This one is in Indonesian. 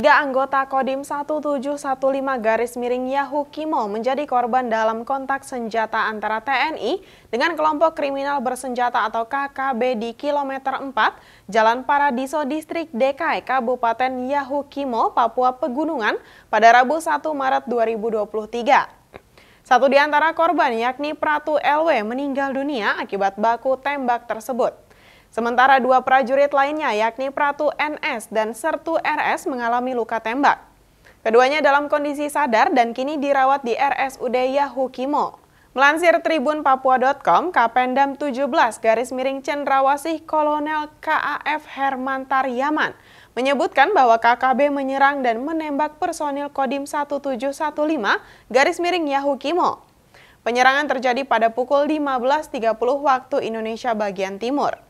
Tiga anggota Kodim 1715 garis miring Yahukimo menjadi korban dalam kontak senjata antara TNI dengan kelompok kriminal bersenjata atau KKB di kilometer 4 Jalan Paradiso Distrik DKI Kabupaten Yahukimo, Papua Pegunungan pada Rabu 1 Maret 2023. Satu di antara korban yakni Pratu LW meninggal dunia akibat baku tembak tersebut. Sementara dua prajurit lainnya yakni Pratu NS dan Sertu RS mengalami luka tembak. Keduanya dalam kondisi sadar dan kini dirawat di RS RSUD Yahukimo. Melansir Tribun Papua.com, Kapendam 17 garis miring Cendrawasih Kolonel KAF Herman Taryaman menyebutkan bahwa KKB menyerang dan menembak personil Kodim 1715 garis miring Yahukimo. Penyerangan terjadi pada pukul 15.30 waktu Indonesia bagian Timur.